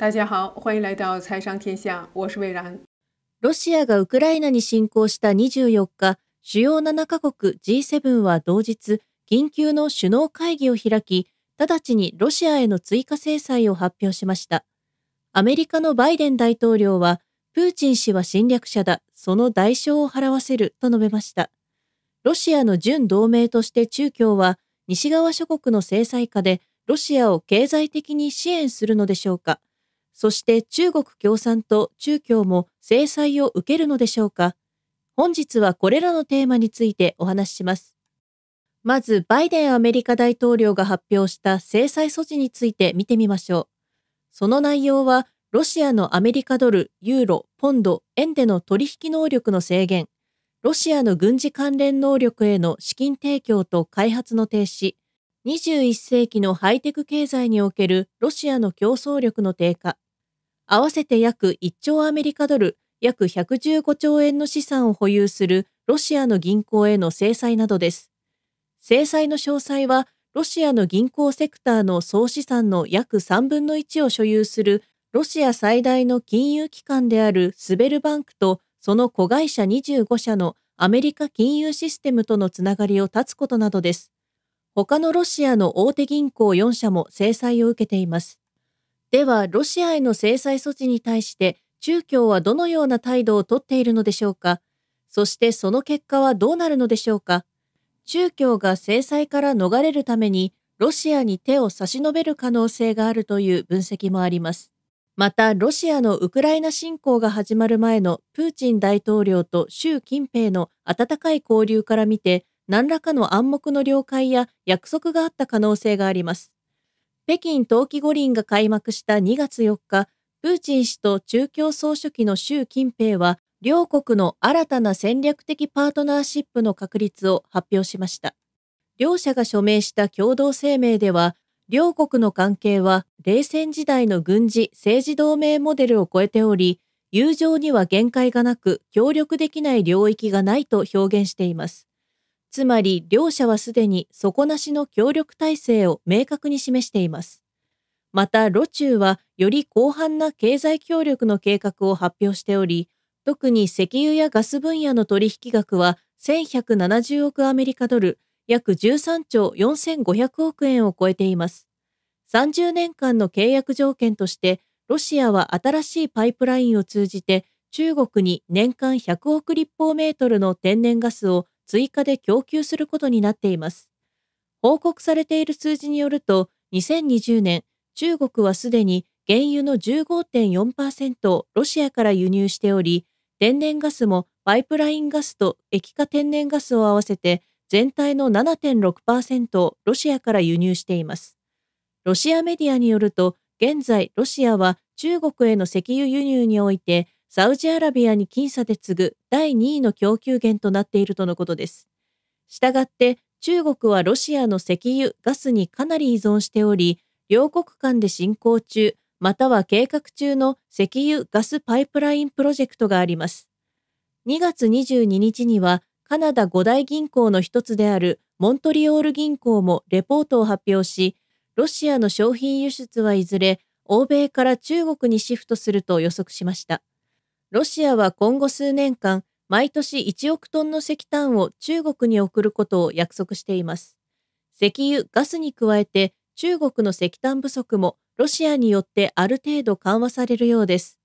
大家好，欢迎来到财商天下，我是魏然。ロシアがウクライナに侵攻した24日、主要7カ国 G7 は同日、緊急の首脳会議を開き、直ちにロシアへの追加制裁を発表しました。アメリカのバイデン大統領は、プーチン氏は侵略者だ、その代償を払わせると述べました。ロシアの準同盟として中共は、西側諸国の制裁下でロシアを経済的に支援するのでしょうか。そして中国共産党、中共も制裁を受けるのでしょうか本日はこれらのテーマについてお話しします。まず、バイデンアメリカ大統領が発表した制裁措置について見てみましょう。その内容は、ロシアのアメリカドル、ユーロ、ポンド、円での取引能力の制限、ロシアの軍事関連能力への資金提供と開発の停止、21世紀のハイテク経済におけるロシアの競争力の低下、合わせて約1兆アメリカドル、約115兆円の資産を保有するロシアの銀行への制裁などです。制裁の詳細は、ロシアの銀行セクターの総資産の約3分の1を所有するロシア最大の金融機関であるスベルバンクとその子会社25社のアメリカ金融システムとのつながりを断つことなどです。他のロシアの大手銀行4社も制裁を受けています。では、ロシアへの制裁措置に対して中共はどのような態度をとっているのでしょうかそしてその結果はどうなるのでしょうか中共が制裁から逃れるためにロシアに手を差し伸べる可能性があるという分析もあります。また、ロシアのウクライナ侵攻が始まる前のプーチン大統領と習近平の温かい交流から見て、何らかの暗黙の了解や約束があった可能性があります。北京冬季五輪が開幕した2月4日、プーチン氏と中共総書記の習近平は、両国の新たな戦略的パートナーシップの確立を発表しました。両者が署名した共同声明では、両国の関係は冷戦時代の軍事・政治同盟モデルを超えており、友情には限界がなく協力できない領域がないと表現しています。つまり両者はすでに底なしの協力体制を明確に示しています。また、ロ中はより広範な経済協力の計画を発表しており、特に石油やガス分野の取引額は1170億アメリカドル、約13兆4500億円を超えています。30年間の契約条件として、ロシアは新しいパイプラインを通じて中国に年間100億立方メートルの天然ガスを追加で供給することになっています。報告されている数字によると、2020年、中国はすでに原油の15.4%をロシアから輸入しており、天然ガスもパイプラインガスと液化天然ガスを合わせて全体の7.6%をロシアから輸入しています。ロシアメディアによると、現在ロシアは中国への石油輸入においてサウジアラビアに僅差で次ぐ第2位の供給源となっているとのことです。したがって中国はロシアの石油、ガスにかなり依存しており、両国間で進行中、または計画中の石油・ガスパイプラインプロジェクトがあります。2月22日には、カナダ5大銀行の一つであるモントリオール銀行もレポートを発表し、ロシアの商品輸出はいずれ、欧米から中国にシフトすると予測しました。ロシアは今後数年間、毎年1億トンの石炭を中国に送ることを約束しています。石油、ガスに加えて中国の石炭不足もロシアによってある程度緩和されるようです。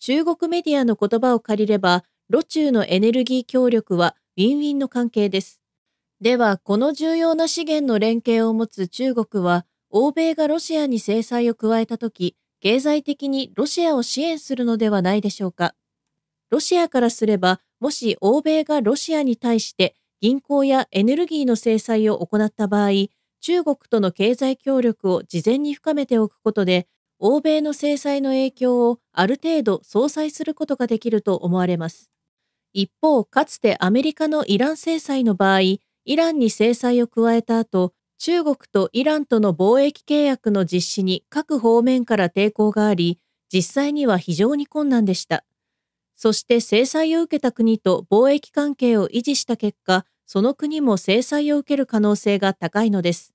中国メディアの言葉を借りれば、ロ中のエネルギー協力はウィンウィンの関係です。では、この重要な資源の連携を持つ中国は、欧米がロシアに制裁を加えたとき、経済的にロシアを支援するのではないでしょうか。ロシアからすれば、もし欧米がロシアに対して銀行やエネルギーの制裁を行った場合、中国との経済協力を事前に深めておくことで、欧米の制裁の影響をある程度相殺することができると思われます。一方、かつてアメリカのイラン制裁の場合、イランに制裁を加えた後、中国とイランとの貿易契約の実施に各方面から抵抗があり、実際には非常に困難でした。そして制裁を受けた国と貿易関係を維持した結果、その国も制裁を受ける可能性が高いのです。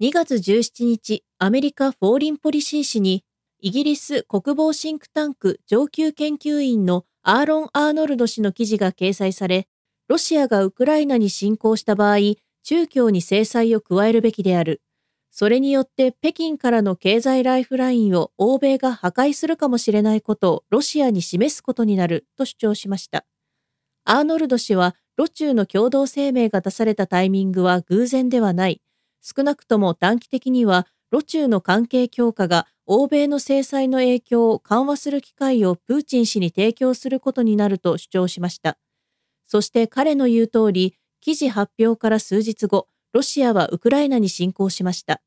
2月17日、アメリカ・フォーリンポリシー紙に、イギリス国防シンクタンク上級研究員のアーロン・アーノルド氏の記事が掲載され、ロシアがウクライナに侵攻した場合、中共に制裁を加えるべきである。それによって北京からの経済ライフラインを欧米が破壊するかもしれないことをロシアに示すことになると主張しました。アーノルド氏は、ロ中の共同声明が出されたタイミングは偶然ではない。少なくとも短期的には、ロ中の関係強化が欧米の制裁の影響を緩和する機会をプーチン氏に提供することになると主張しました。そして彼の言う通り、記事発表から数日後、ロシアはウクライナに侵攻しました。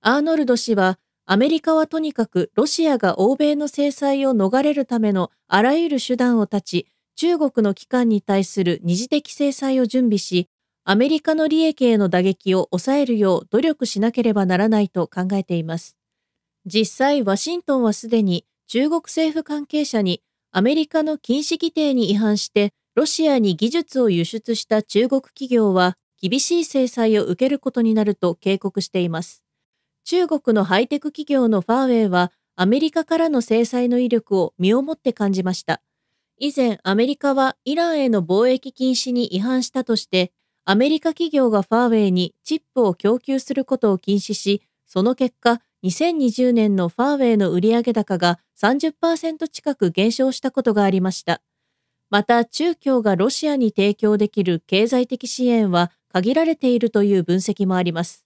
アーノルド氏は、アメリカはとにかくロシアが欧米の制裁を逃れるためのあらゆる手段を断ち、中国の機関に対する二次的制裁を準備し、アメリカの利益への打撃を抑えるよう努力しなければならないと考えています。実際、ワシントンはすでに中国政府関係者にアメリカの禁止規定に違反してロシアに技術を輸出した中国企業は厳しい制裁を受けることになると警告しています。中国のハイテク企業のファーウェイはアメリカからの制裁の威力を身をもって感じました。以前アメリカはイランへの貿易禁止に違反したとしてアメリカ企業がファーウェイにチップを供給することを禁止しその結果2020年のファーウェイの売上高が30%近く減少したことがありました。また中共がロシアに提供できる経済的支援は限られているという分析もあります。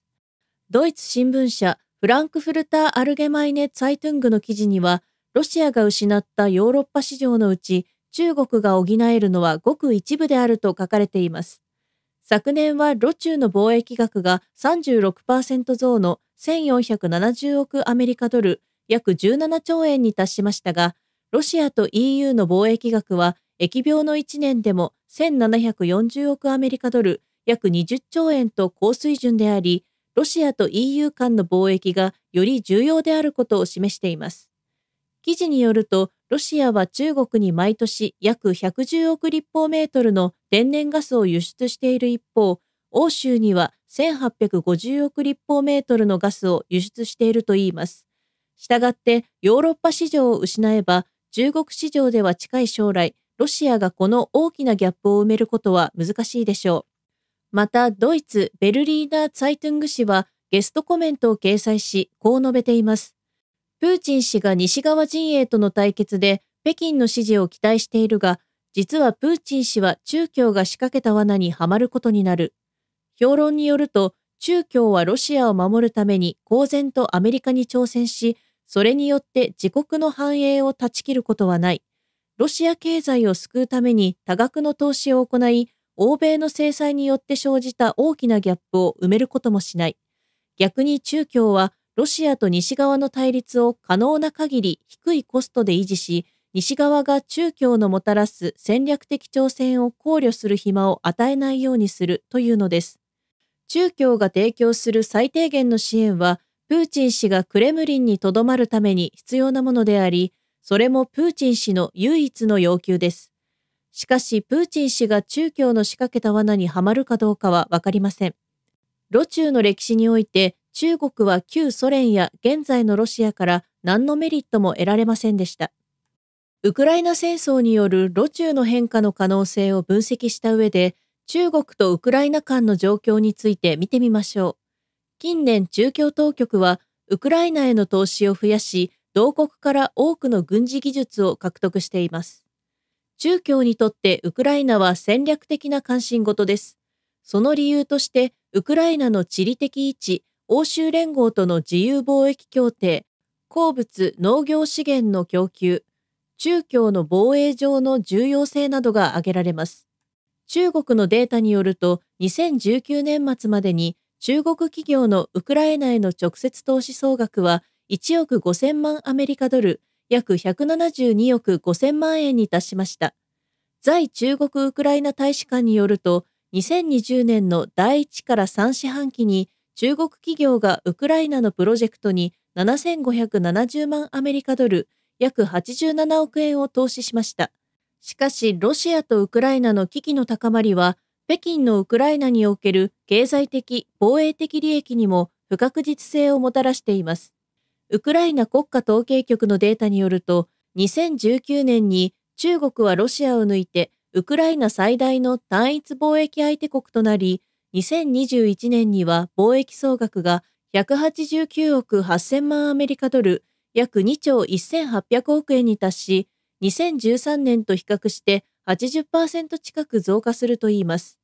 ドイツ新聞社フランクフルター・アルゲマイネ・ツァイトゥングの記事には、ロシアが失ったヨーロッパ市場のうち中国が補えるのはごく一部であると書かれています。昨年はロ中の貿易額が36%増の1470億アメリカドル、約17兆円に達しましたが、ロシアと EU の貿易額は疫病の1年でも1740億アメリカドル、約20兆円と高水準であり、ロシアと EU 間の貿易がより重要であることを示しています。記事によると、ロシアは中国に毎年約110億立方メートルの天然ガスを輸出している一方、欧州には1850億立方メートルのガスを輸出しているといいます。したがってヨーロッパ市場を失えば中国市場では近い将来ロシアがこの大きなギャップを埋めることは難しいでしょう。また、ドイツ・ベルリーダー・ツァイトゥング氏はゲストコメントを掲載し、こう述べています。プーチン氏が西側陣営との対決で北京の支持を期待しているが、実はプーチン氏は中共が仕掛けた罠にはまることになる。評論によると、中共はロシアを守るために公然とアメリカに挑戦し、それによって自国の繁栄を断ち切ることはない。ロシア経済を救うために多額の投資を行い、欧米の制裁によって生じた大きなギャップを埋めることもしない。逆に中共はロシアと西側の対立を可能な限り低いコストで維持し、西側が中共のもたらす戦略的挑戦を考慮する暇を与えないようにするというのです。中共が提供する最低限の支援は、プーチン氏がクレムリンにとどまるために必要なものであり、それもプーチン氏の唯一の要求です。しかし、プーチン氏が中共の仕掛けた罠にはまるかどうかはわかりません。路中の歴史において、中国は旧ソ連や現在のロシアから何のメリットも得られませんでした。ウクライナ戦争による路中の変化の可能性を分析した上で、中国とウクライナ間の状況について見てみましょう。近年、中共当局はウクライナへの投資を増やし、同国から多くの軍事技術を獲得しています。中共にとってウクライナは戦略的な関心事です。その理由として、ウクライナの地理的位置、欧州連合との自由貿易協定、鉱物・農業資源の供給、中共の防衛上の重要性などが挙げられます。中国のデータによると、2019年末までに中国企業のウクライナへの直接投資総額は1億5000万アメリカドル、約172億5000万円に達しました。在中国ウクライナ大使館によると、2020年の第1から3四半期に中国企業がウクライナのプロジェクトに7570万アメリカドル、約87億円を投資しました。しかし、ロシアとウクライナの危機の高まりは、北京のウクライナにおける経済的、防衛的利益にも不確実性をもたらしています。ウクライナ国家統計局のデータによると、2019年に中国はロシアを抜いて、ウクライナ最大の単一貿易相手国となり、2021年には貿易総額が189億8000万アメリカドル、約2兆1800億円に達し、2013年と比較して80%近く増加するといいます。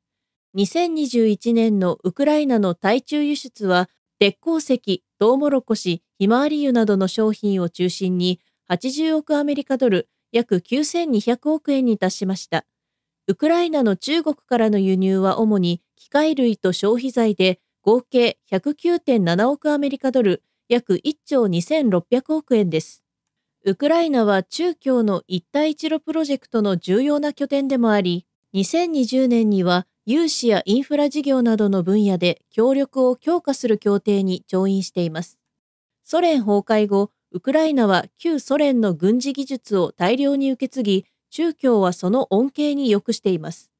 2021年のウクライナの対中輸出は鉄鉱石、トウモロコシ、ひまわり油などの商品を中心に80億アメリカドル、約9200億円に達しました。ウクライナの中国からの輸入は主に機械類と消費財で合計109.7億アメリカドル、約1兆2600億円です。ウクライナは中共の一帯一路プロジェクトの重要な拠点でもあり、2020年には融資やインフラ事業などの分野で協力を強化する協定に調印しています。ソ連崩壊後、ウクライナは旧ソ連の軍事技術を大量に受け継ぎ、中共はその恩恵に良くしています。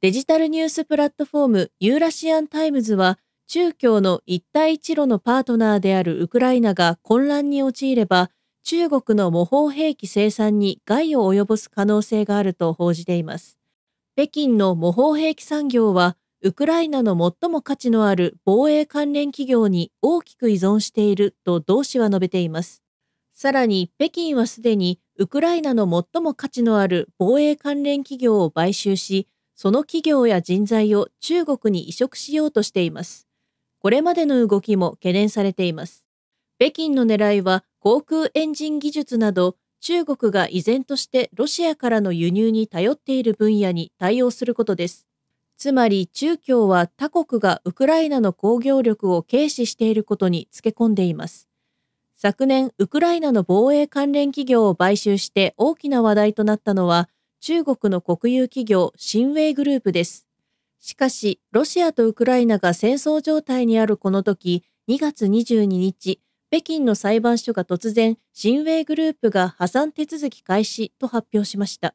デジタルニュースプラットフォームユーラシアンタイムズは、中共の一帯一路のパートナーであるウクライナが混乱に陥れば、中国の模倣兵器生産に害を及ぼす可能性があると報じています。北京の模倣兵器産業は、ウクライナの最も価値のある防衛関連企業に大きく依存していると同氏は述べています。さらに、北京はすでにウクライナの最も価値のある防衛関連企業を買収し、その企業や人材を中国に移植しようとしています。これまでの動きも懸念されています。北京の狙いは航空エンジン技術など中国が依然としてロシアからの輸入に頼っている分野に対応することです。つまり中共は他国がウクライナの工業力を軽視していることにつけ込んでいます。昨年、ウクライナの防衛関連企業を買収して大きな話題となったのは、中国の国有企業、新ウェイグループです。しかし、ロシアとウクライナが戦争状態にあるこの時、2月22日、北京の裁判所が突然、新ウェイグループが破産手続き開始と発表しました。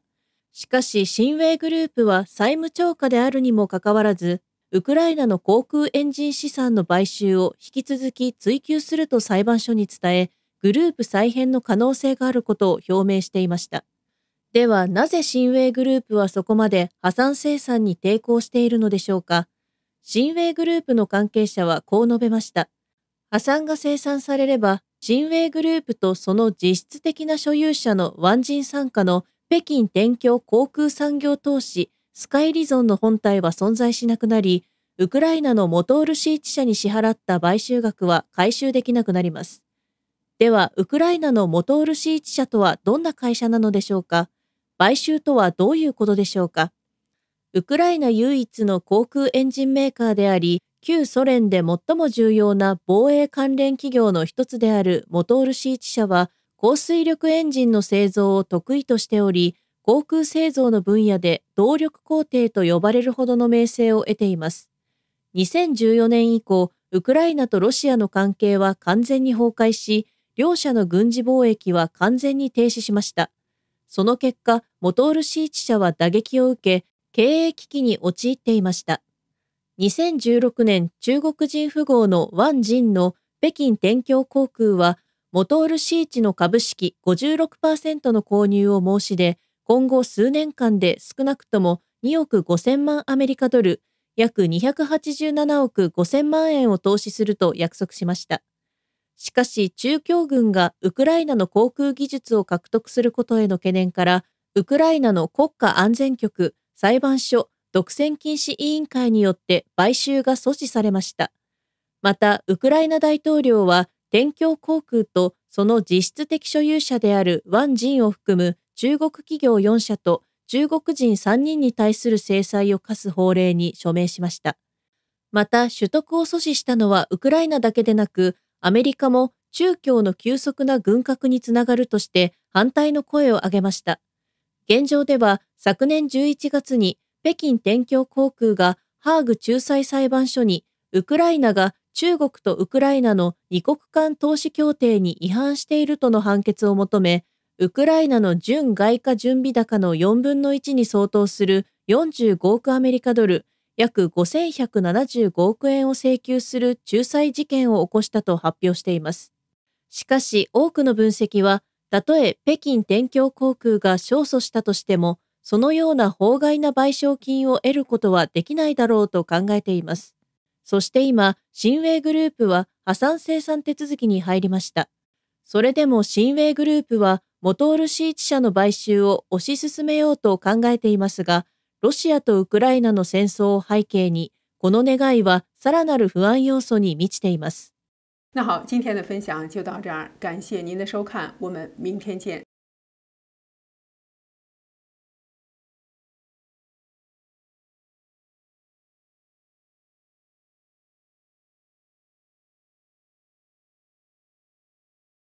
しかし、新ウェイグループは債務超過であるにもかかわらず、ウクライナの航空エンジン資産の買収を引き続き追及すると裁判所に伝え、グループ再編の可能性があることを表明していました。では、なぜ新ウェイグループはそこまで破産生産に抵抗しているのでしょうか。新ウェイグループの関係者はこう述べました。破産が生産されれば、新ウェイグループとその実質的な所有者のワンジンの北京天協航空産業投資スカイリゾンの本体は存在しなくなり、ウクライナのモトールシーチ社に支払った買収額は回収できなくなります。では、ウクライナのモトールシーチ社とはどんな会社なのでしょうか買収とはどういうことでしょうかウクライナ唯一の航空エンジンメーカーであり、旧ソ連で最も重要な防衛関連企業の一つであるモトールシーチ社は、高水力エンジンの製造を得意としており、航空製造の分野で動力工程と呼ばれるほどの名声を得ています。2014年以降、ウクライナとロシアの関係は完全に崩壊し、両者の軍事貿易は完全に停止しました。その結果、モトールシーチ社は打撃を受け、経営危機に陥っていました。2016年中国人富豪のワン・ジンの北京天京航空は、モトールシーチの株式56%の購入を申し出、今後数年間で少なくとも2億5000万アメリカドル、約287億5000万円を投資すると約束しました。しかし、中共軍がウクライナの航空技術を獲得することへの懸念から、ウクライナの国家安全局、裁判所、独占禁止委員会によって買収が阻止されました。また、ウクライナ大統領は、天京航空とその実質的所有者であるワン・ジンを含む中国企業4社と中国人3人に対する制裁を科す法令に署名しました。また、取得を阻止したのはウクライナだけでなく、アメリカも中共の急速な軍拡につながるとして反対の声を上げました。現状では昨年11月に北京天橋航空がハーグ仲裁裁判所にウクライナが中国とウクライナの2国間投資協定に違反しているとの判決を求め、ウクライナの準外貨準備高の4分の1に相当する45億アメリカドル、約5175億円を請求する仲裁事件を起こしたと発表しています。しかし多くの分析は、たとえ北京天橋航空が勝訴したとしても、そのような法外な賠償金を得ることはできないだろうと考えています。そして今、新ウェイグループは破産生産手続きに入りました。それでも新ウェイグループは、モトールシーチ社の買収を推し進めようと考えていますが、ロシアとウクライナの戦争を背景に、この願いはさらなる不安要素に満ちています。那好，今天的分享就到这儿，感谢您的收看，我们明天见。